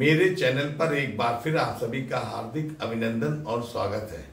मेरे चैनल पर एक बार फिर आप सभी का हार्दिक अभिनंदन और स्वागत है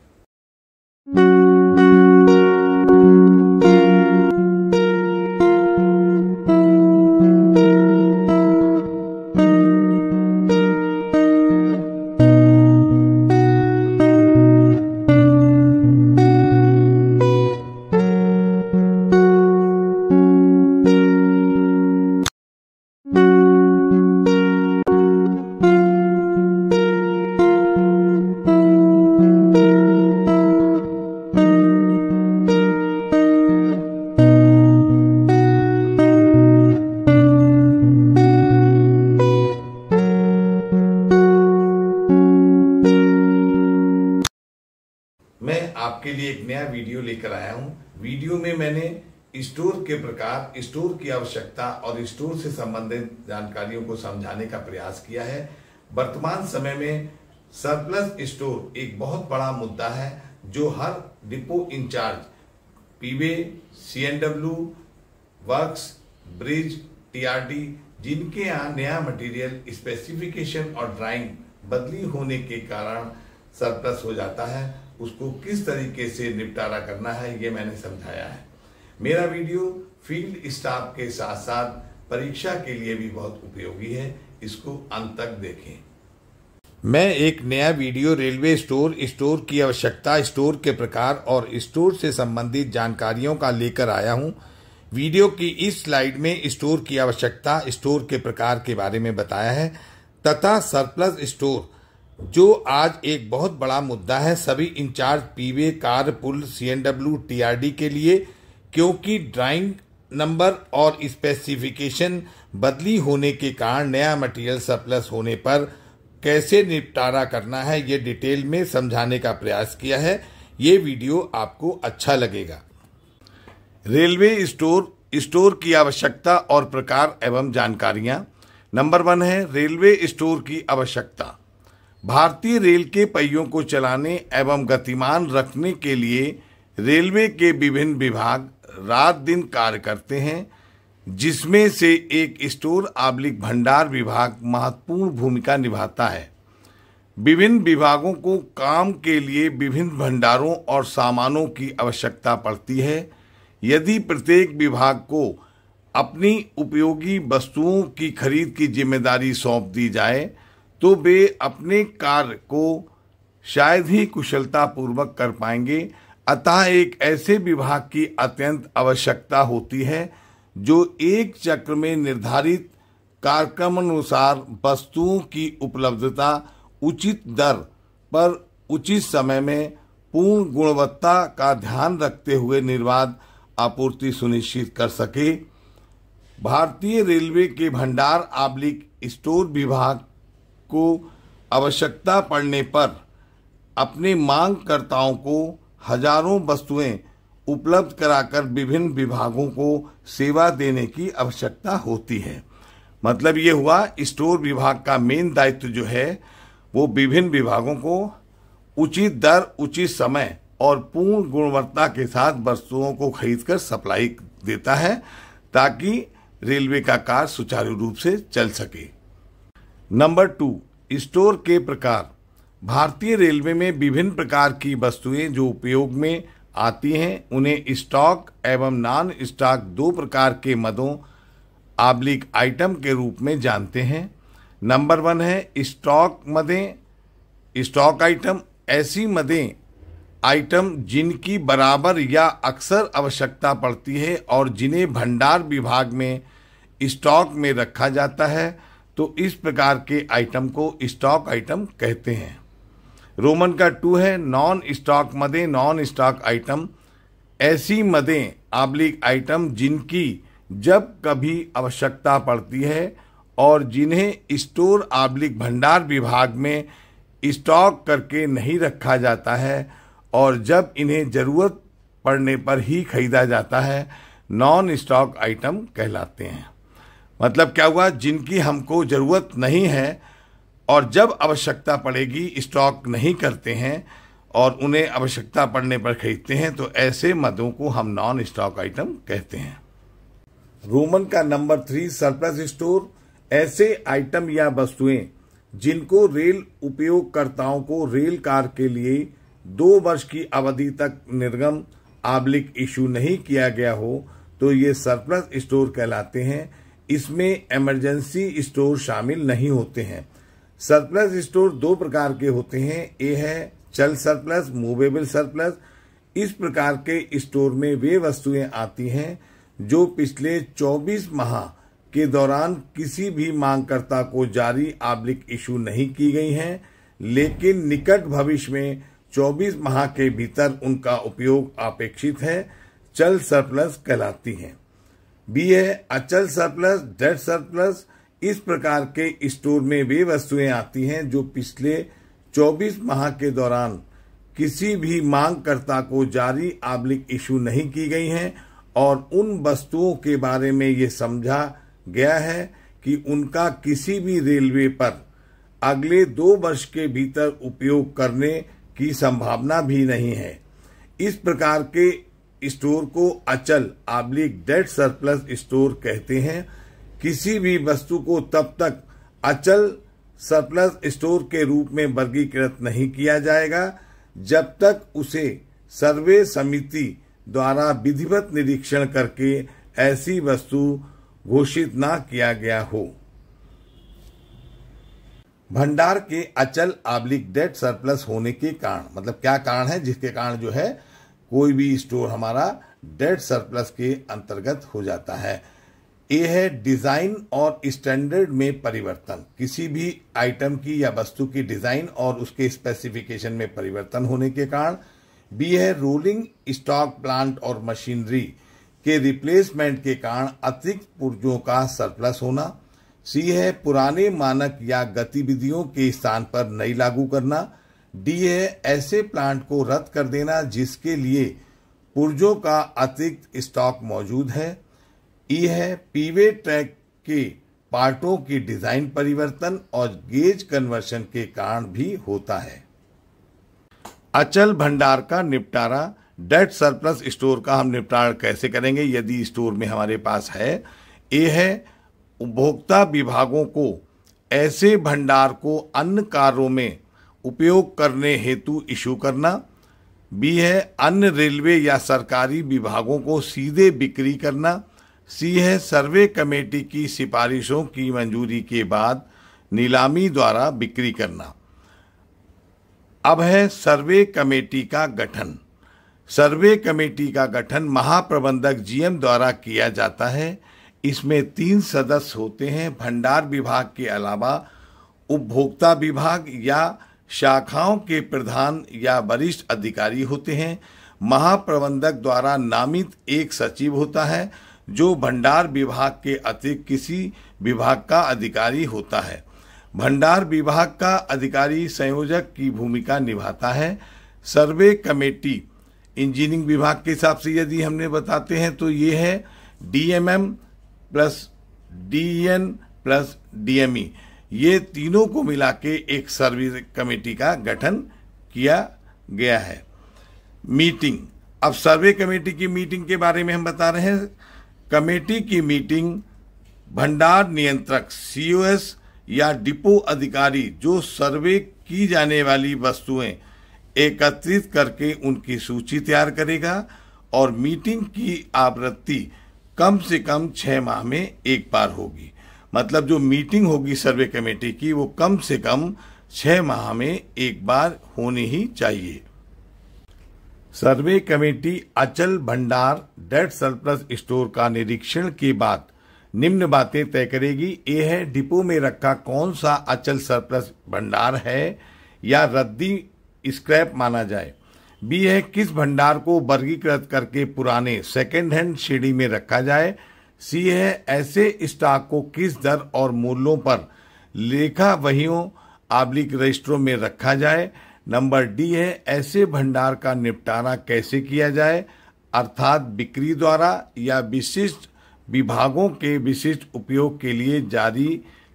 आपके लिए एक नया वीडियो लेकर आया हूं वीडियो में मैंने स्टोर के प्रकार स्टोर की आवश्यकता और स्टोर से संबंधित जानकारियों को समझाने का प्रयास किया है वर्तमान समय में सरप्लस स्टोर एक बहुत बड़ा मुद्दा है जो हर depot incharge P way C N W works bridge TRT जिनके यहाँ नया मटेरियल स्पेसिफिकेशन और ड्राइंग बदली होने के कारण सरप्लस हो जाता है उसको किस तरीके से निपटारा करना है ये मैंने समझाया है मेरा वीडियो फील्ड स्टाफ के साथ साथ परीक्षा के लिए भी बहुत उपयोगी है इसको अंत तक देखें मैं एक नया वीडियो रेलवे स्टोर स्टोर की आवश्यकता स्टोर के प्रकार और स्टोर से संबंधित जानकारियों का लेकर आया हूं वीडियो की इस स्लाइड में स्टोर की आवश्यकता स्टोर के प्रकार के बारे में बताया है तथा सरप्लस स्टोर जो आज एक बहुत बड़ा मुद्दा है सभी incharge P way car pool C N W TRD के लिए क्योंकि ड्राइंग नंबर और स्पेसिफिकेशन बदली होने के कारण नया मटेरियल सरप्लस होने पर कैसे निपटारा करना है ये डिटेल में समझाने का प्रयास किया है ये वीडियो आपको अच्छा लगेगा रेलवे स्टोर स्टोर की आवश्यकता और प्रकार एवं जानकारियां नंबर वन है रेलवे स्टोर की आवश्यकता भारतीय रेल के पहियों को चलाने एवं गतिमान रखने के लिए रेलवे के विभिन्न विभाग रात दिन कार्य करते हैं जिसमें से एक स्टोर आबलिक भंडार विभाग महत्वपूर्ण भूमिका निभाता है विभिन्न विभागों को काम के लिए विभिन्न भंडारों और सामानों की आवश्यकता पड़ती है यदि प्रत्येक विभाग को अपनी उपयोगी वस्तुओं की खरीद की जिम्मेदारी सौंप दी जाए तो वे अपने कार्य को शायद ही कुशलतापूर्वक कर पाएंगे अतः एक ऐसे विभाग की अत्यंत आवश्यकता होती है जो एक चक्र में निर्धारित कार्यक्रम अनुसार वस्तुओं की उपलब्धता उचित दर पर उचित समय में पूर्ण गुणवत्ता का ध्यान रखते हुए निर्बाध आपूर्ति सुनिश्चित कर सके भारतीय रेलवे के भंडार आब्लिक स्टोर विभाग को आवश्यकता पड़ने पर अपने मांगकर्ताओं को हजारों वस्तुएं उपलब्ध कराकर विभिन्न विभागों को सेवा देने की आवश्यकता होती है मतलब ये हुआ स्टोर विभाग का मेन दायित्व जो है वो विभिन्न विभागों को उचित दर उचित समय और पूर्ण गुणवत्ता के साथ वस्तुओं को खरीदकर सप्लाई देता है ताकि रेलवे का कार्य सुचारू रूप से चल सके नंबर टू स्टोर के प्रकार भारतीय रेलवे में विभिन्न प्रकार की वस्तुएं जो उपयोग में आती हैं उन्हें स्टॉक एवं नॉन स्टॉक दो प्रकार के मदों आब्लिक आइटम के रूप में जानते हैं नंबर वन है स्टॉक मदें स्टॉक आइटम ऐसी मदें आइटम जिनकी बराबर या अक्सर आवश्यकता पड़ती है और जिन्हें भंडार विभाग में स्टॉक में रखा जाता है तो इस प्रकार के आइटम को स्टॉक आइटम कहते हैं रोमन का टू है नॉन स्टॉक मदें नॉन स्टॉक आइटम ऐसी मदें आबलिक आइटम जिनकी जब कभी आवश्यकता पड़ती है और जिन्हें स्टोर आबलिक भंडार विभाग में स्टॉक करके नहीं रखा जाता है और जब इन्हें ज़रूरत पड़ने पर ही खरीदा जाता है नॉन स्टॉक आइटम कहलाते हैं मतलब क्या हुआ जिनकी हमको ज़रूरत नहीं है और जब आवश्यकता पड़ेगी स्टॉक नहीं करते हैं और उन्हें आवश्यकता पड़ने पर खरीदते हैं तो ऐसे मदों को हम नॉन स्टॉक आइटम कहते हैं रोमन का नंबर थ्री सरप्लस स्टोर ऐसे आइटम या वस्तुएं जिनको रेल उपयोगकर्ताओं को रेल कार के लिए दो वर्ष की अवधि तक निर्गम आबलिक इशू नहीं किया गया हो तो ये सरप्लस स्टोर कहलाते हैं इसमें इमरजेंसी स्टोर शामिल नहीं होते हैं सरप्लस स्टोर दो प्रकार के होते हैं ए है चल सरप्लस मूवेबल सरप्लस इस प्रकार के स्टोर में वे वस्तुएं आती हैं जो पिछले 24 माह के दौरान किसी भी मांगकर्ता को जारी आब्लिक इशू नहीं की गई हैं लेकिन निकट भविष्य में 24 माह के भीतर उनका उपयोग अपेक्षित है चल सरप्लस कहलाती हैं है अचल सरप्लस डेट सरप्लस इस प्रकार के स्टोर में वे वस्तुएं आती हैं जो पिछले 24 माह के दौरान किसी भी मांगकर्ता को जारी आब्लिक इशू नहीं की गई हैं और उन वस्तुओं के बारे में ये समझा गया है कि उनका किसी भी रेलवे पर अगले दो वर्ष के भीतर उपयोग करने की संभावना भी नहीं है इस प्रकार के स्टोर को अचल आब्लिक डेट सरप्लस स्टोर कहते हैं किसी भी वस्तु को तब तक अचल सरप्लस स्टोर के रूप में वर्गीकृत नहीं किया जाएगा जब तक उसे सर्वे समिति द्वारा विधिवत निरीक्षण करके ऐसी वस्तु घोषित ना किया गया हो भंडार के अचल आब्लिक डेट सरप्लस होने के कारण मतलब क्या कारण है जिसके कारण जो है कोई भी स्टोर हमारा डेट सरप्लस के अंतर्गत हो जाता है ए है डिजाइन और स्टैंडर्ड में परिवर्तन किसी भी आइटम की या वस्तु की डिजाइन और उसके स्पेसिफिकेशन में परिवर्तन होने के कारण बी है रोलिंग स्टॉक प्लांट और मशीनरी के रिप्लेसमेंट के कारण अतिरिक्त पुर्जों का सरप्लस होना सी है पुराने मानक या गतिविधियों के स्थान पर नई लागू करना डीए ऐसे प्लांट को रद्द कर देना जिसके लिए पुर्जों का अतिरिक्त स्टॉक मौजूद है ई है पीवे ट्रैक के पार्टों की डिजाइन परिवर्तन और गेज कन्वर्शन के कारण भी होता है अचल भंडार का निपटारा डेट सरप्लस स्टोर का हम निपटारा कैसे करेंगे यदि स्टोर में हमारे पास है ए है उपभोक्ता विभागों को ऐसे भंडार को अन्य कार्यों में उपयोग करने हेतु इशू करना बी है अन्य रेलवे या सरकारी विभागों को सीधे बिक्री करना सी है सर्वे कमेटी की सिफारिशों की मंजूरी के बाद नीलामी द्वारा बिक्री करना अब है सर्वे कमेटी का गठन सर्वे कमेटी का गठन महाप्रबंधक जीएम द्वारा किया जाता है इसमें तीन सदस्य होते हैं भंडार विभाग के अलावा उपभोक्ता विभाग या शाखाओं के प्रधान या वरिष्ठ अधिकारी होते हैं महाप्रबंधक द्वारा नामित एक सचिव होता है जो भंडार विभाग के अतिरिक्त किसी विभाग का अधिकारी होता है भंडार विभाग का अधिकारी संयोजक की भूमिका निभाता है सर्वे कमेटी इंजीनियरिंग विभाग के हिसाब से यदि हमने बताते हैं तो ये है D M M plus D N plus D M E ये तीनों को मिला के एक सर्वे कमेटी का गठन किया गया है मीटिंग अब सर्वे कमेटी की मीटिंग के बारे में हम बता रहे हैं कमेटी की मीटिंग भंडार नियंत्रक सीओएस या डिपो अधिकारी जो सर्वे की जाने वाली वस्तुएं एकत्रित करके उनकी सूची तैयार करेगा और मीटिंग की आवृत्ति कम से कम छः माह में एक बार होगी मतलब जो मीटिंग होगी सर्वे कमेटी की वो कम से कम छः माह में एक बार होनी ही चाहिए सर्वे कमेटी अचल भंडार डेट सरप्लस स्टोर का निरीक्षण के बाद निम्न बातें तय करेगी ए है डिपो में रखा कौन सा अचल सरप्लस भंडार है या रद्दी स्क्रैप माना जाए बी है किस भंडार को वर्गीकृत करके पुराने सेकेंड हैंड श्रेणी में रखा जाए सी है ऐसे स्टॉक को किस दर और मूल्यों पर लेखा वहियों आब्लिक रजिस्टरों में रखा जाए नंबर डी है ऐसे भंडार का निपटारा कैसे किया जाए अर्थात बिक्री द्वारा या विशिष्ट विभागों के विशिष्ट उपयोग के लिए जारी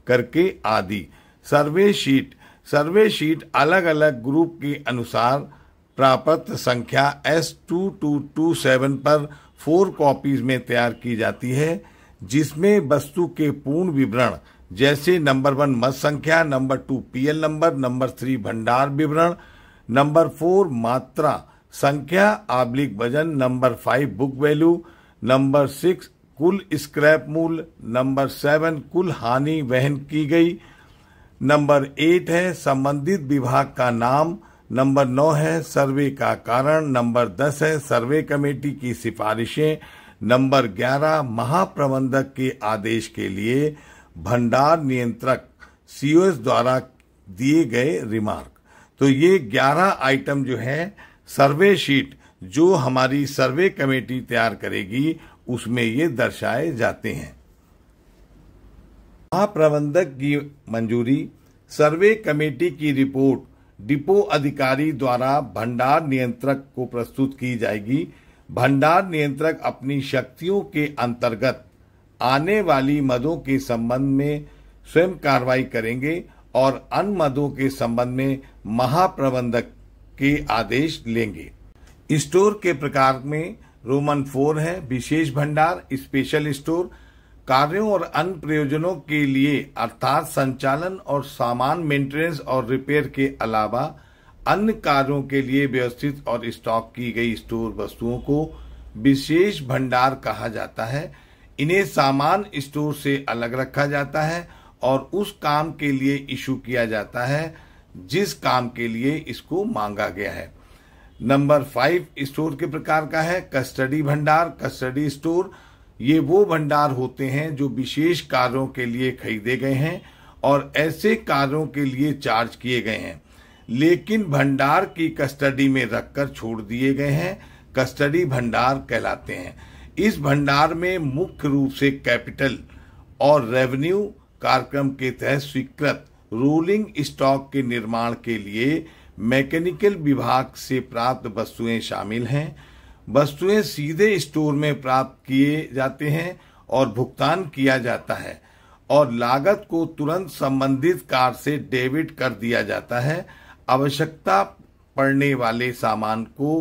करके आदि सर्वे शीट सर्वे शीट अलग अलग ग्रुप के अनुसार प्राप्त संख्या S two two two seven पर फोर कॉपीज में तैयार की जाती है जिसमें वस्तु के पूर्ण विवरण जैसे नंबर वन मत संख्या number two PL number number three भंडार विवरण नंबर फोर मात्रा संख्या आब्लिक वजन number five book value number six कुल स्क्रैप मूल नंबर सेवन कुल हानि वहन की गई नंबर एट है संबंधित विभाग का नाम नंबर नौ है सर्वे का कारण नंबर दस है सर्वे कमेटी की सिफारिशें नंबर ग्यारह महाप्रबंधक के आदेश के लिए भंडार नियंत्रक सीओएस द्वारा दिए गए रिमार्क तो ये ग्यारह आइटम जो है सर्वे शीट जो हमारी सर्वे कमेटी तैयार करेगी उसमें ये दर्शाए जाते हैं महाप्रबंधक की मंजूरी सर्वे कमेटी की रिपोर्ट डिपो अधिकारी द्वारा भंडार नियंत्रक को प्रस्तुत की जाएगी भंडार नियंत्रक अपनी शक्तियों के अंतर्गत आने वाली मदों के संबंध में स्वयं कार्रवाई करेंगे और अन्य मदों के संबंध में महाप्रबंधक के आदेश लेंगे स्टोर के प्रकार में रोमन फोर है विशेष भंडार स्पेशल स्टोर कार्यों और अन्य प्रयोजनों के लिए अर्थात संचालन और सामान मेंटेनेंस और रिपेयर के अलावा अन्य कार्यों के लिए व्यवस्थित और स्टॉक की गई स्टोर वस्तुओं को विशेष भंडार कहा जाता है इन्हें सामान स्टोर से अलग रखा जाता है और उस काम के लिए इशू किया जाता है जिस काम के लिए इसको मांगा गया है नंबर फाइव स्टोर के प्रकार का है कस्टडी भंडार कस्टडी स्टोर ये वो भंडार होते हैं जो विशेष कार्यों के लिए खरीदे गए हैं और ऐसे कार्यों के लिए चार्ज किए गए हैं लेकिन भंडार की कस्टडी में रखकर छोड़ दिए गए हैं कस्टडी भंडार कहलाते हैं इस भंडार में मुख्य रूप से कैपिटल और रेवेन्यू कार्यक्रम के तहत स्वीकृत रोलिंग स्टॉक के निर्माण के लिए मैकेनिकल विभाग से प्राप्त वस्तुएं शामिल हैं वस्तुएं सीधे स्टोर में प्राप्त किए जाते हैं और भुगतान किया जाता है और लागत को तुरंत संबंधित कार से डेबिट कर दिया जाता है आवश्यकता पड़ने वाले सामान को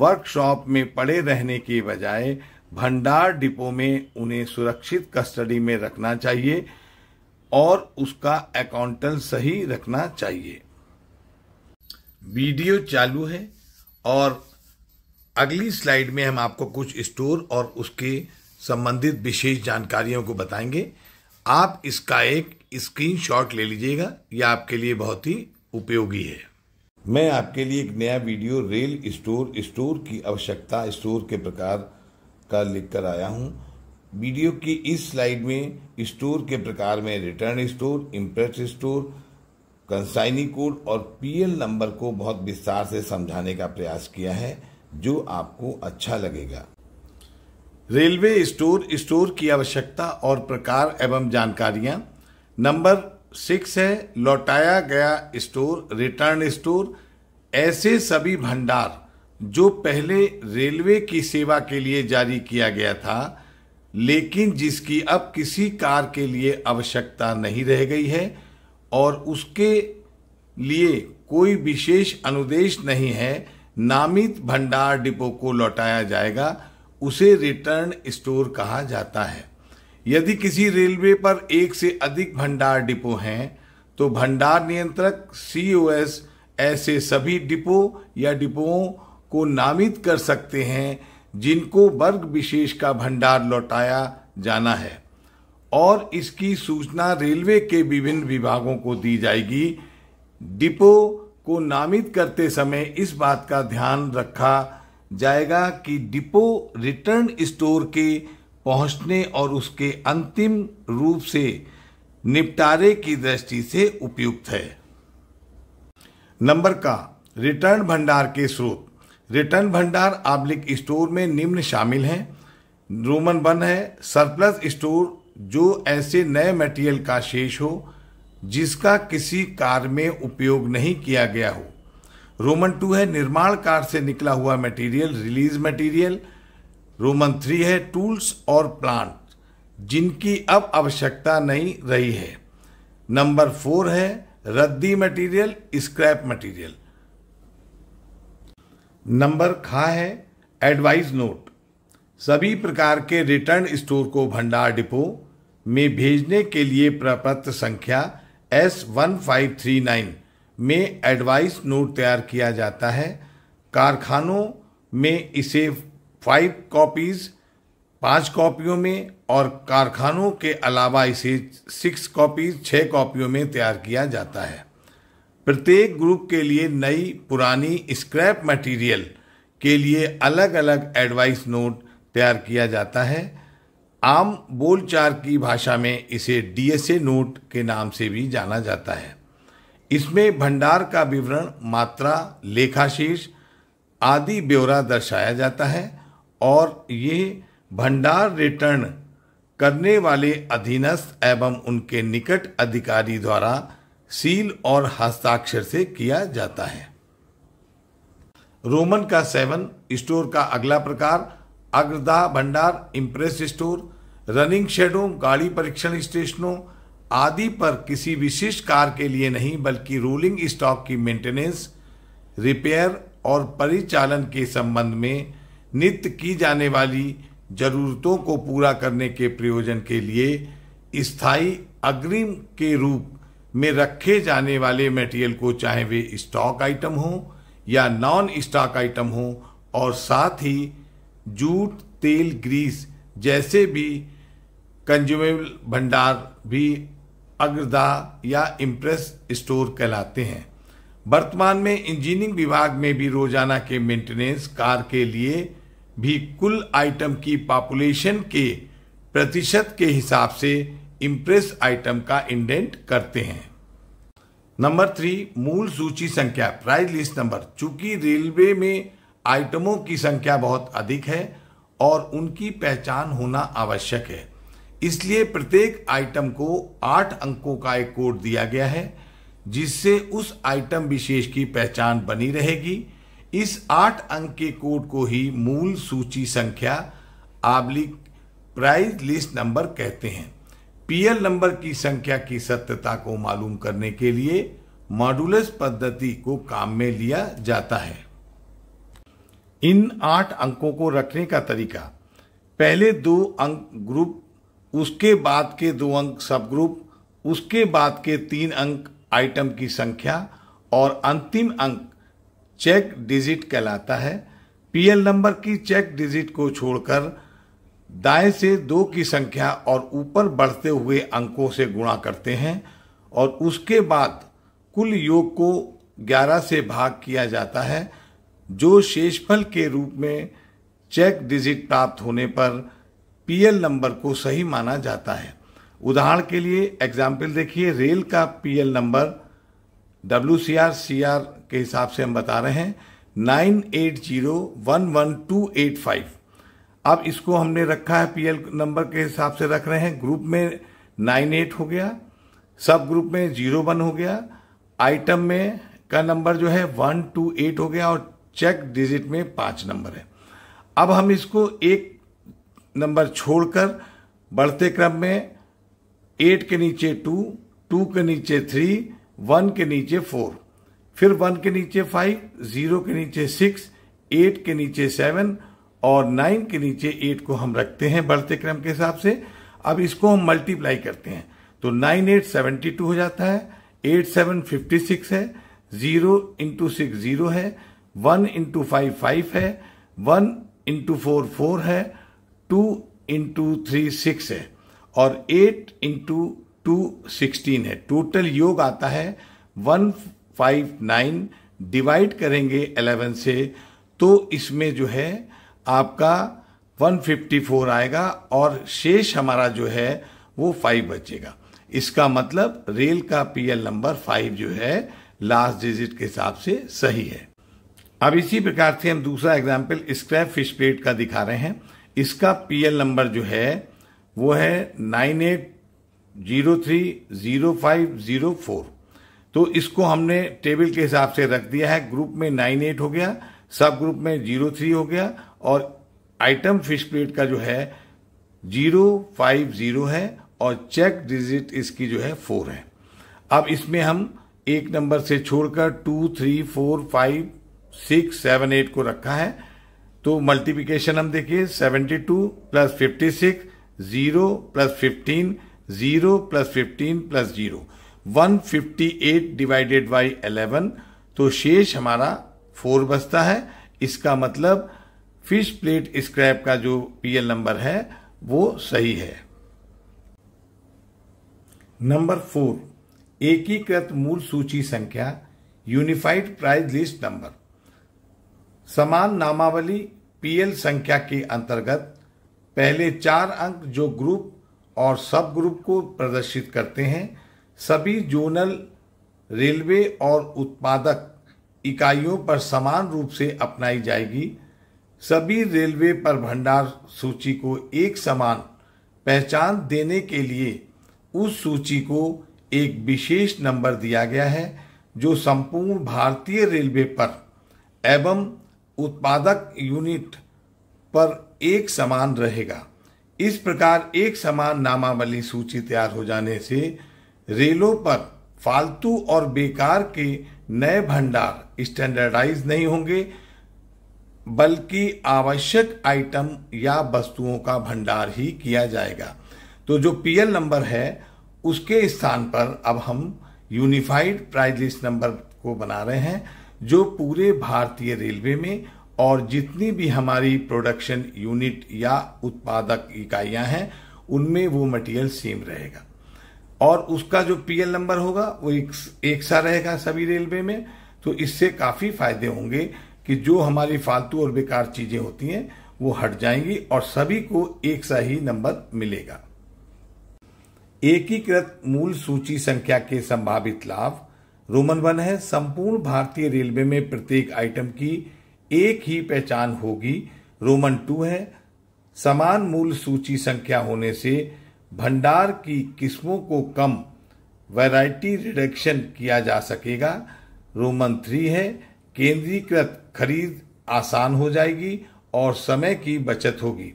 वर्कशॉप में पड़े रहने के बजाय भंडार डिपो में उन्हें सुरक्षित कस्टडी में रखना चाहिए और उसका अकाउंटेंट सही रखना चाहिए वीडियो चालू है और अगली स्लाइड में हम आपको कुछ स्टोर और उसके संबंधित विशेष जानकारियों को बताएंगे आप इसका एक स्क्रीनशॉट ले लीजिएगा यह आपके लिए बहुत ही उपयोगी है मैं आपके लिए एक नया वीडियो रेल स्टोर स्टोर की आवश्यकता स्टोर के प्रकार का लिखकर आया हूँ वीडियो की इस स्लाइड में स्टोर के प्रकार में return store imprest store consignee code और पीएल नंबर को बहुत विस्तार से समझाने का प्रयास किया है जो आपको अच्छा लगेगा रेलवे स्टोर स्टोर की आवश्यकता और प्रकार एवं जानकारियां नंबर सिक्स है लौटाया गया स्टोर रिटर्न स्टोर ऐसे सभी भंडार जो पहले रेलवे की सेवा के लिए जारी किया गया था लेकिन जिसकी अब किसी कार के लिए आवश्यकता नहीं रह गई है और उसके लिए कोई विशेष अनुदेश नहीं है नामित भंडार डिपो को लौटाया जाएगा उसे रिटर्न स्टोर कहा जाता है यदि किसी रेलवे पर एक से अधिक भंडार डिपो हैं तो भंडार नियंत्रक सी ऐसे सभी डिपो या डिपोओं को नामित कर सकते हैं जिनको वर्ग विशेष का भंडार लौटाया जाना है और इसकी सूचना रेलवे के विभिन्न विभागों को दी जाएगी डिपो को नामित करते समय इस बात का ध्यान रखा जाएगा कि डिपो रिटर्न स्टोर के पहुंचने और उसके अंतिम रूप से निपटारे की दृष्टि से उपयुक्त है नंबर का रिटर्न भंडार के स्रोत रिटर्न भंडार आब्लिक स्टोर में निम्न शामिल हैं रोमन वन है सरप्लस स्टोर जो ऐसे नए मटेरियल का शेष हो जिसका किसी कार में उपयोग नहीं किया गया हो रोमन टू है निर्माण कार से निकला हुआ मटेरियल रिलीज मटेरियल रोमन थ्री है टूल्स और प्लांट जिनकी अब आवश्यकता नहीं रही है नंबर फोर है रद्दी मटेरियल स्क्रैप मटेरियल नंबर खा है एडवाइस नोट सभी प्रकार के रिटर्न स्टोर को भंडार डिपो में भेजने के लिए प्रपत्र संख्या S one five three nine में एडवाइस नोट तैयार किया जाता है कारखानों में इसे फाइव कॉपीज़ पांच कॉपियों में और कारखानों के अलावा इसे सिक्स कॉपीज छः कॉपियों में तैयार किया जाता है प्रत्येक ग्रुप के लिए नई पुरानी स्क्रैप मटेरियल के लिए अलग अलग एडवाइस नोट तैयार किया जाता है आम बोलचाल की भाषा में इसे डीएसए नोट के नाम से भी जाना जाता है इसमें भंडार का विवरण मात्रा लेखाशीर्ष आदि ब्यौरा दर्शाया जाता है और ये भंडार रिटर्न करने वाले अधीनस्थ एवं उनके निकट अधिकारी द्वारा सील और हस्ताक्षर से किया जाता है रोमन का सेवन स्टोर का अगला प्रकार अग्रदा भंडार इम्प्रेस स्टोर रनिंग शेडों गाड़ी परीक्षण स्टेशनों आदि पर किसी विशिष्ट कार के लिए नहीं बल्कि रोलिंग स्टॉक की मेंटेनेंस रिपेयर और परिचालन के संबंध में नित्य की जाने वाली जरूरतों को पूरा करने के प्रयोजन के लिए स्थायी अग्रिम के रूप में रखे जाने वाले मटेरियल को चाहे वे स्टॉक आइटम हों या नॉन स्टॉक आइटम हो और साथ ही जूट तेल ग्रीस जैसे भी कंज्यूमेबल भंडार भी अग्रदा या इम्प्रेस स्टोर कहलाते हैं वर्तमान में इंजीनियरिंग विभाग में भी रोजाना के मेंटेनेंस कार के लिए भी कुल आइटम की पॉपुलेशन के प्रतिशत के हिसाब से इम्प्रेस आइटम का इंडेंट करते हैं नंबर थ्री मूल सूची संख्या प्राइज लिस्ट नंबर चूंकि रेलवे में आइटमों की संख्या बहुत अधिक है और उनकी पहचान होना आवश्यक है इसलिए प्रत्येक आइटम को आठ अंकों का एक कोड दिया गया है जिससे उस आइटम विशेष की पहचान बनी रहेगी इस आठ अंक के कोड को ही मूल सूची संख्या आबलिक प्राइज लिस्ट नंबर कहते हैं पीएल नंबर की संख्या की सत्यता को मालूम करने के लिए मॉडुलस पद्धति को काम में लिया जाता है इन आठ अंकों को रखने का तरीका पहले दो अंक ग्रुप उसके बाद के दो अंक सब ग्रुप उसके बाद के तीन अंक आइटम की संख्या और अंतिम अंक चेक डिजिट कहलाता है पीएल नंबर की चेक डिजिट को छोड़कर दाएं से दो की संख्या और ऊपर बढ़ते हुए अंकों से गुणा करते हैं और उसके बाद कुल योग को 11 से भाग किया जाता है जो शेषफल के रूप में चेक डिजिट प्राप्त होने पर पीएल नंबर को सही माना जाता है उदाहरण के लिए एग्जाम्पल देखिए रेल का PL number W C R C R के हिसाब से हम बता रहे हैं nine eight zero one one two eight five अब इसको हमने रखा है पीएल नंबर के हिसाब से रख रहे हैं ग्रुप में नाइन एट हो गया सब ग्रुप में जीरो वन हो गया आइटम में का नंबर जो है वन टू एट हो गया और चेक डिजिट में पांच नंबर है अब हम इसको एक नंबर छोड़कर बढ़ते क्रम में एट के नीचे टू टू के नीचे थ्री वन के नीचे फोर फिर वन के नीचे फाइव जीरो के नीचे सिक्स एट के नीचे सेवन और नाइन के नीचे एट को हम रखते हैं बढ़ते क्रम के हिसाब से अब इसको हम मल्टीप्लाई करते हैं तो नाइन एट सेवेंटी टू हो जाता है एट सेवन फिफ्टी सिक्स है जीरो इंटू सिक्स जीरो है वन इंटू फाइव फाइव है वन इंटू फोर फोर है टू इंटू थ्री सिक्स है और एट इंटू टू सिक्सटीन है टोटल योग आता है वन फाइव नाइन डिवाइड करेंगे एलेवन से तो इसमें जो है आपका वन फिफ्टी फोर आएगा और शेष हमारा जो है वो फाइव बचेगा इसका मतलब रेल का पीएल नंबर फाइव जो है लास्ट डिजिट के हिसाब से सही है अब इसी प्रकार से हम दूसरा एग्जाम्पल स्क्रैप फिश प्लेट का दिखा रहे हैं इसका पीएल नंबर जो है वो है nine eight zero three zero five zero four तो इसको हमने टेबल के हिसाब से रख दिया है ग्रुप में नाइन एट हो गया सब ग्रुप में जीरो थ्री हो गया और आइटम फिश प्लेट का जो है जीरो फाइव जीरो है और चेक डिजिट इसकी जो है फोर है अब इसमें हम एक नंबर से छोड़कर two three four five six seven eight को रखा है तो मल्टीप्लिकेशन हम देखिए seventy two plus fifty six zero plus fifteen zero plus fifteen plus zero one fifty eight divided by eleven तो शेष हमारा फोर बचता है इसका मतलब फिश प्लेट स्क्रैप का जो पीएल नंबर है वो सही है नंबर फोर एकीकृत मूल सूची संख्या यूनिफाइड प्राइस लिस्ट नंबर समान नामावली पीएल संख्या के अंतर्गत पहले चार अंक जो ग्रुप और सब ग्रुप को प्रदर्शित करते हैं सभी जोनल रेलवे और उत्पादक इकाइयों पर समान रूप से अपनाई जाएगी सभी रेलवे पर भंडार सूची को एक समान पहचान देने के लिए उस सूची को एक विशेष नंबर दिया गया है जो संपूर्ण भारतीय रेलवे पर एवं उत्पादक यूनिट पर एक समान रहेगा इस प्रकार एक समान नामावली सूची तैयार हो जाने से रेलों पर फालतू और बेकार के नए भंडार स्टैंडर्डाइज नहीं होंगे बल्कि आवश्यक आइटम या वस्तुओं का भंडार ही किया जाएगा तो जो पीएल नंबर है उसके स्थान पर अब हम यूनिफाइड प्राइज लिस्ट नंबर को बना रहे हैं जो पूरे भारतीय रेलवे में और जितनी भी हमारी प्रोडक्शन यूनिट या उत्पादक इकाइयां हैं उनमें वो मटेरियल सेम रहेगा और उसका जो पीएल नंबर होगा वो एक, एक सा रहेगा सभी रेलवे में तो इससे काफ़ी फायदे होंगे कि जो हमारी फालतू और बेकार चीज़ें होती हैं वो हट जाएंगी और सभी को एक सा ही नंबर मिलेगा एकीकृत मूल सूची संख्या के संभावित लाभ रोमन वन है संपूर्ण भारतीय रेलवे में प्रत्येक आइटम की एक ही पहचान होगी रोमन टू है समान मूल सूची संख्या होने से भंडार की किस्मों को कम वैरायटी रिडक्शन किया जा सकेगा रोमन थ्री है केंद्रीकृत खरीद आसान हो जाएगी और समय की बचत होगी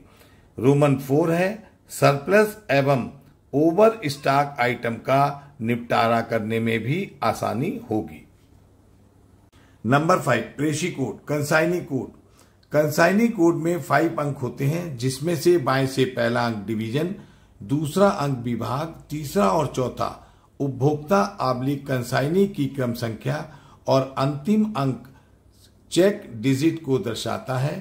रोमन फोर है सरप्लस एवं ओवर स्टॉक आइटम का निपटारा करने में भी आसानी होगी नंबर फाइव प्रेशी code consignee code consignee code में फाइव अंक होते हैं जिसमें से बाएं से पहला अंक डिवीजन दूसरा अंक विभाग तीसरा और चौथा उपभोक्ता आबली कंसाइनी की क्रम संख्या और अंतिम अंक चेक डिजिट को दर्शाता है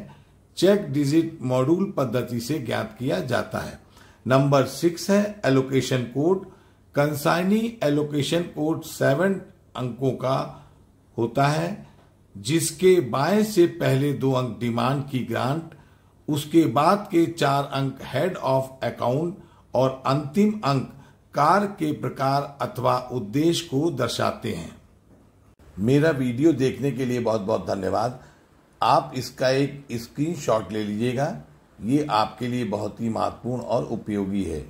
चेक डिजिट मॉड्यूल पद्धति से ज्ञात किया जाता है नंबर सिक्स है allocation code consignee allocation code seven अंकों का होता है जिसके बाएं से पहले दो अंक डिमांड की ग्रांट उसके बाद के चार अंक हेड ऑफ अकाउंट और अंतिम अंक कार के प्रकार अथवा उद्देश्य को दर्शाते हैं मेरा वीडियो देखने के लिए बहुत बहुत धन्यवाद आप इसका एक स्क्रीनशॉट ले लीजिएगा ये आपके लिए बहुत ही महत्वपूर्ण और उपयोगी है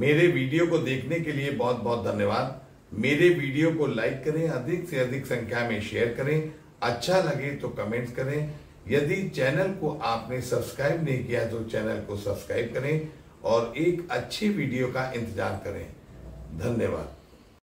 मेरे वीडियो को देखने के लिए बहुत बहुत धन्यवाद मेरे वीडियो को लाइक करें अधिक से अधिक संख्या में शेयर करें अच्छा लगे तो कमेंट्स करें यदि चैनल को आपने सब्सक्राइब नहीं किया तो चैनल को सब्सक्राइब करें और एक अच्छी वीडियो का इंतजार करें धन्यवाद